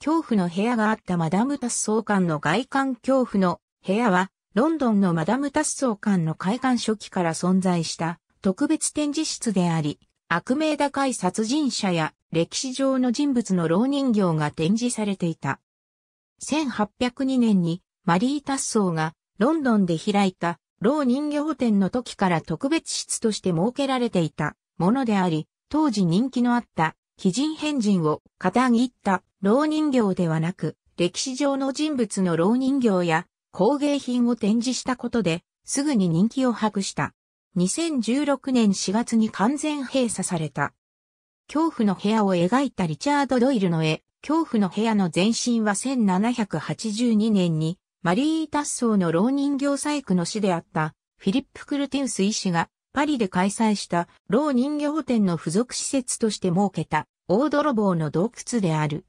恐怖の部屋があったマダム・タス総館の外観恐怖の部屋は、ロンドンのマダム・タス総館の開館初期から存在した特別展示室であり、悪名高い殺人者や歴史上の人物の老人形が展示されていた。1802年にマリー・タッソーがロンドンで開いた老人形展の時から特別室として設けられていたものであり、当時人気のあった奇人変人を肩切った老人形ではなく、歴史上の人物の老人形や工芸品を展示したことで、すぐに人気を博した。2016年4月に完全閉鎖された。恐怖の部屋を描いたリチャード・ドイルの絵、恐怖の部屋の前身は1782年に、マリー・タッソーの老人形細工の師であった、フィリップ・クルティウス医師が、パリで開催した老人形展の付属施設として設けた、大泥棒の洞窟である。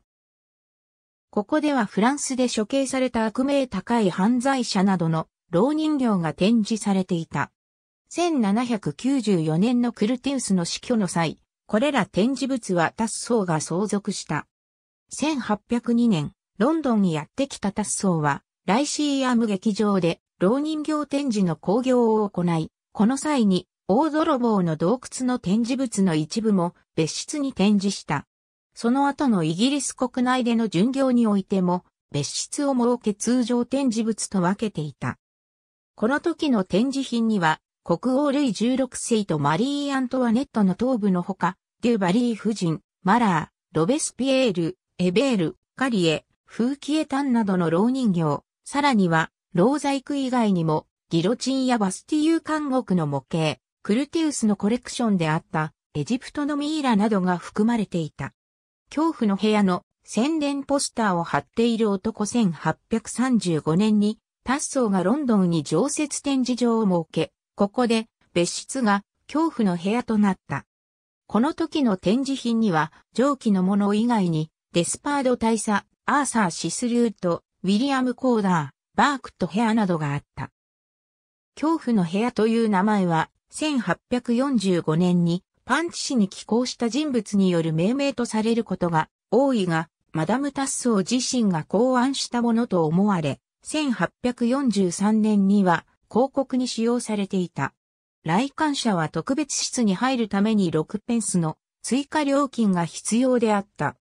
ここではフランスで処刑された悪名高い犯罪者などの老人形が展示されていた。1794年のクルティウスの死去の際、これら展示物はタッソーが相続した。1802年、ロンドンにやってきたタッソーは、ライシーアム劇場で老人形展示の興行を行い、この際に大泥棒の洞窟の展示物の一部も別室に展示した。その後のイギリス国内での巡業においても、別室を設け通常展示物と分けていた。この時の展示品には、国王類16世とマリー・アントワネットの頭部のほか、デュバリー夫人、マラー、ロベスピエール、エベール、カリエ、フーキエタンなどの老人形、さらには、老細工以外にも、ギロチンやバスティユー監獄の模型、クルティウスのコレクションであった、エジプトのミイラなどが含まれていた。恐怖の部屋の宣伝ポスターを貼っている男1835年に、タッソーがロンドンに常設展示場を設け、ここで別室が恐怖の部屋となった。この時の展示品には、蒸気のもの以外に、デスパード大佐、アーサー・シスルート、ウィリアム・コーダー、バークと部屋などがあった。恐怖の部屋という名前は、1845年にパンチ氏に寄稿した人物による命名とされることが多いが、マダム・タッソー自身が考案したものと思われ、1843年には広告に使用されていた。来館者は特別室に入るために6ペンスの追加料金が必要であった。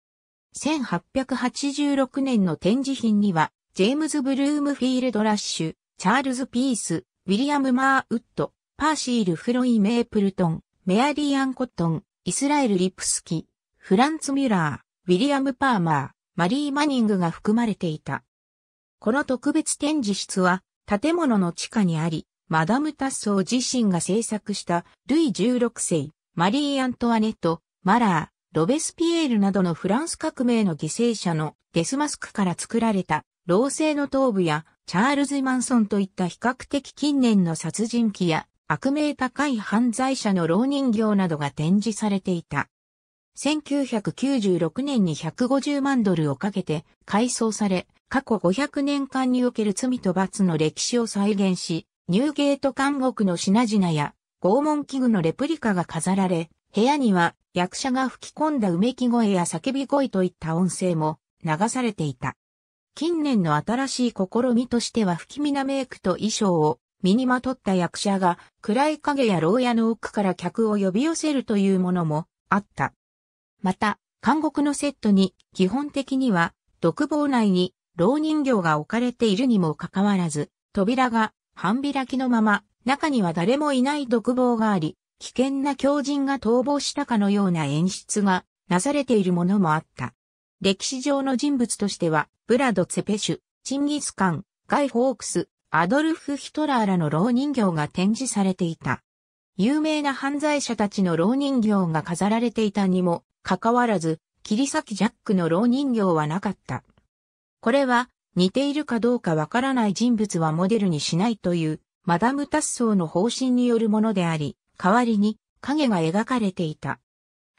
1886年の展示品には、ジェームズ・ブルームフィールド・ラッシュ、チャールズ・ピース、ウィリアム・マーウッド、パーシール・フロイ・メープルトン、メアリー・アン・コットン、イスラエル・リプスキ、フランツ・ミュラー、ウィリアム・パーマー、マリー・マニングが含まれていた。この特別展示室は建物の地下にあり、マダム・タッソー自身が制作したルイ16世、マリー・アントワネット、マラー、ロベスピエールなどのフランス革命の犠牲者のデスマスクから作られた、老成の頭部やチャールズ・マンソンといった比較的近年の殺人鬼や悪名高い犯罪者の老人形などが展示されていた。1996年に150万ドルをかけて改装され、過去500年間における罪と罰の歴史を再現し、ニューゲート監獄の品々や拷問器具のレプリカが飾られ、部屋には役者が吹き込んだうめき声や叫び声といった音声も流されていた。近年の新しい試みとしては不気味なメイクと衣装を身にまとった役者が暗い影や牢屋の奥から客を呼び寄せるというものもあった。また、監獄のセットに基本的には独房内に牢人形が置かれているにもかかわらず、扉が半開きのまま、中には誰もいない独房があり、危険な狂人が逃亡したかのような演出がなされているものもあった。歴史上の人物としては、ブラド・ツェペシュ、チンギスカン、ガイ・ホークス、アドルフ・ヒトラーらの老人形が展示されていた。有名な犯罪者たちの老人形が飾られていたにもかかわらず、切り裂きジャックの老人形はなかった。これは似ているかどうかわからない人物はモデルにしないというマダム・タッソーの方針によるものであり、代わりに影が描かれていた。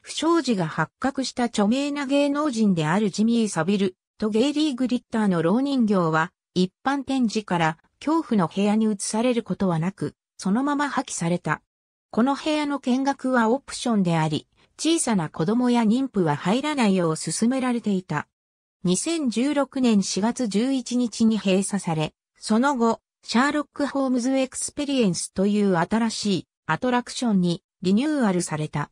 不祥事が発覚した著名な芸能人であるジミー・サビルとゲイリー・グリッターの老人形は一般展示から恐怖の部屋に移されることはなく、そのまま破棄された。この部屋の見学はオプションであり、小さな子供や妊婦は入らないよう勧められていた。2016年4月11日に閉鎖され、その後、シャーロック・ホームズ・エクスペリエンスという新しいアトラクションにリニューアルされた。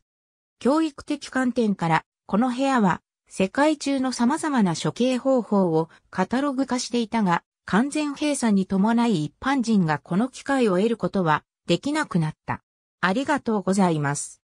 教育的観点から、この部屋は世界中の様々な処刑方法をカタログ化していたが、完全閉鎖に伴い一般人がこの機会を得ることはできなくなった。ありがとうございます。